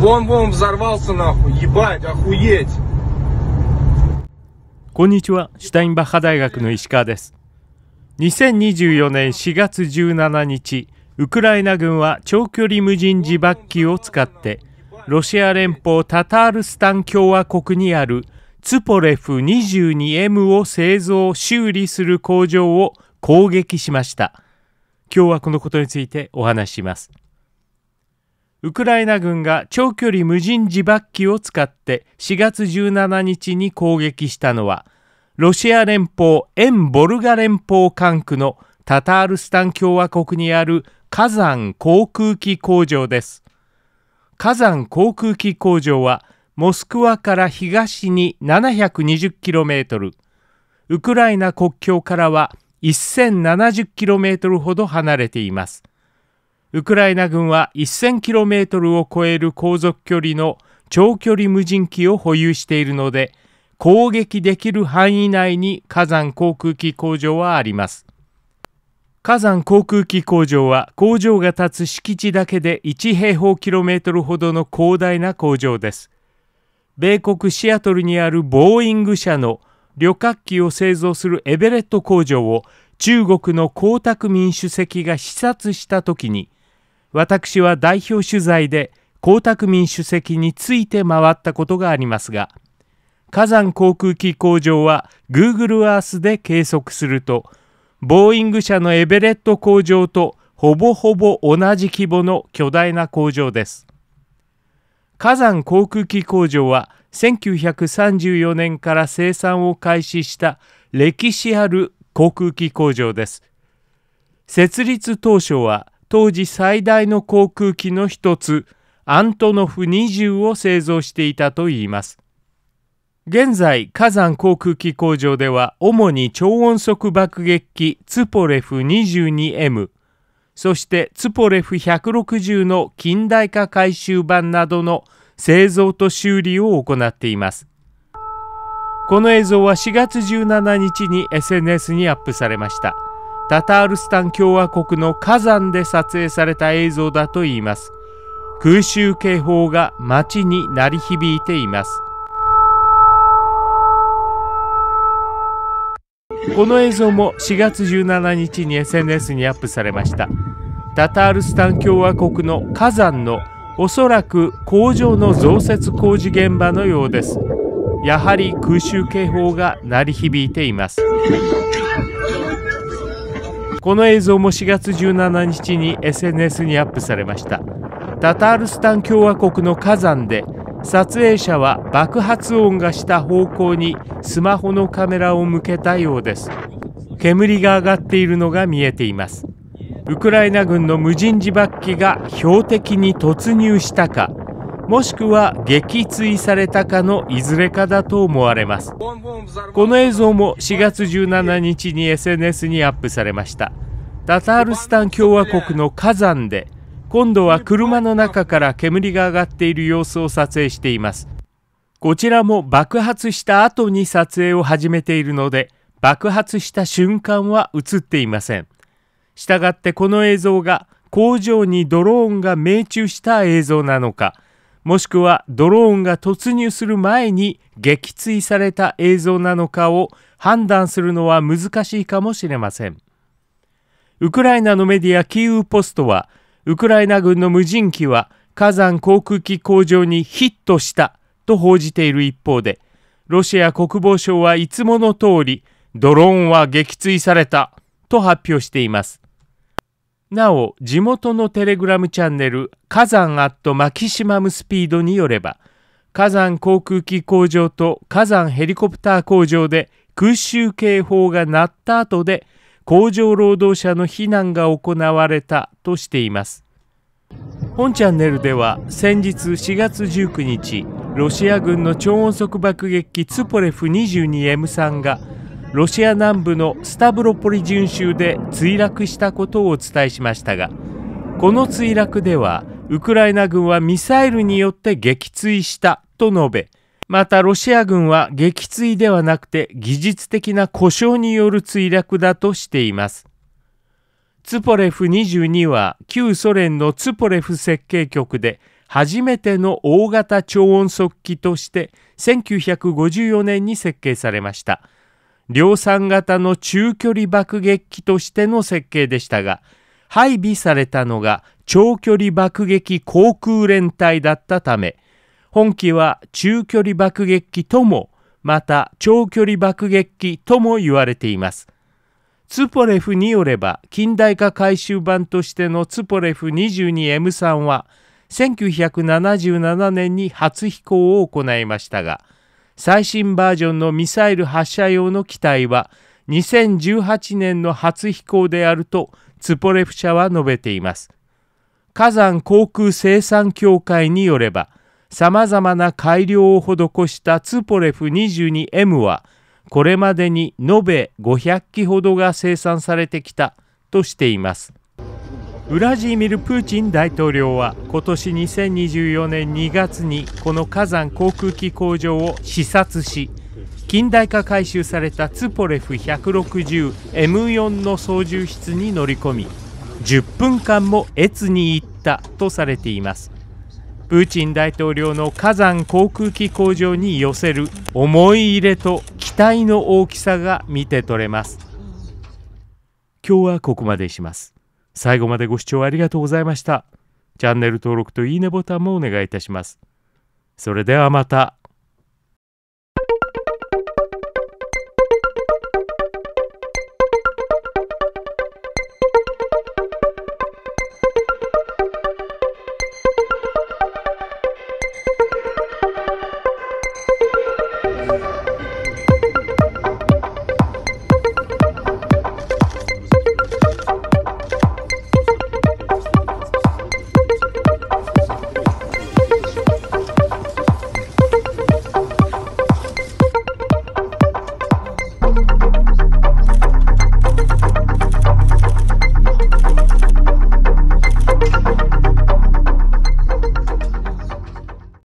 Вон, вон, взорвался нахуй. Ебать, охуеть. こんにちは、シュタインバッハ大学の石川です。2024年4月17日、ウクライナ軍は長距離無人自爆機を使って、ロシア連邦タタールスタン共和国にあるツポレフ 22M を製造・修理する工場を攻撃しました。今日はこのことについてお話します。ウクライナ軍が長距離無人自爆機を使って4月17日に攻撃したのは、ロシア連邦沿ボルガ連邦管区のタタールスタン共和国にある火山航空機工場です。火山航空機工場は、モスクワから東に 720km、ウクライナ国境からは 1070km ほど離れています。ウクライナ軍は 1000km を超える航続距離の長距離無人機を保有しているので攻撃できる範囲内に火山航空機工場はあります火山航空機工場は工場が立つ敷地だけで1平方キロメートルほどの広大な工場です米国シアトルにあるボーイング社の旅客機を製造するエベレット工場を中国の江沢民主席が視察した時に私は代表取材で江沢民主席について回ったことがありますが火山航空機工場は Google Earth で計測するとボーイング社のエベレット工場とほぼほぼ同じ規模の巨大な工場です火山航空機工場は1934年から生産を開始した歴史ある航空機工場です設立当初は当時最大の航空機の一つアントノフ20を製造していたといいます現在火山航空機工場では主に超音速爆撃機ツポレフ 22M そしてツポレフ160の近代化改修版などの製造と修理を行っていますこの映像は4月17日に SNS にアップされました。タタールスタン共和国の火山で撮影された映像だといいます空襲警報が街に鳴り響いていますこの映像も4月17日に SNS にアップされましたタタールスタン共和国の火山のおそらく工場の増設工事現場のようですやはり空襲警報が鳴り響いていますこの映像も4月17日に SNS にアップされましたタタールスタン共和国の火山で撮影者は爆発音がした方向にスマホのカメラを向けたようです煙が上がっているのが見えていますウクライナ軍の無人自爆機が標的に突入したかもしくは撃墜されたかのいずれかだと思われますこの映像も4月17日に SNS にアップされましたタタールスタン共和国の火山で今度は車の中から煙が上がっている様子を撮影していますこちらも爆発した後に撮影を始めているので爆発した瞬間は映っていませんしたがってこの映像が工場にドローンが命中した映像なのかもしくはドローンが突入する前に撃墜された映像なのかを判断するのは難しいかもしれません。ウクライナのメディアキーウポストは、ウクライナ軍の無人機は火山航空機工場にヒットしたと報じている一方で、ロシア国防省はいつもの通り、ドローンは撃墜されたと発表しています。なお、地元のテレグラムチャンネル、火山アットマキシマムスピードによれば、火山航空機工場と火山ヘリコプター工場で空襲警報が鳴った後で、工場労働者の避難が行われたとしています。本チャンネルでは先日4月19日、ロシア軍の超音速爆撃機ツポレフ2 2 m んがロシア南部のスタブロポリ準州で墜落したことをお伝えしましたがこの墜落ではウクライナ軍はミサイルによって撃墜したと述べまたロシア軍は撃墜ではなくて技術的な故障による墜落だとしていますツポレフ22は旧ソ連のツポレフ設計局で初めての大型超音速機として1954年に設計されました。量産型の中距離爆撃機としての設計でしたが配備されたのが長距離爆撃航空連隊だったため本機は中距離爆撃機ともまた長距離爆撃機とも言われています。ツポレフによれば近代化改修版としてのツポレフ 22M3 は1977年に初飛行を行いましたが最新バージョンのミサイル発射用の機体は2018年の初飛行であるとツポレフ社は述べています。火山航空生産協会によれば、様々な改良を施したツポレフ 22M は、これまでに延べ500機ほどが生産されてきたとしています。ウラジーミル・プーチン大統領は今年2024年2月にこの火山航空機工場を視察し近代化改修されたツポレフ 160M4 の操縦室に乗り込み10分間も越に行ったとされていますプーチン大統領の火山航空機工場に寄せる思い入れと期待の大きさが見て取れます今日はここまでします最後までご視聴ありがとうございました。チャンネル登録といいねボタンもお願いいたします。それではまた。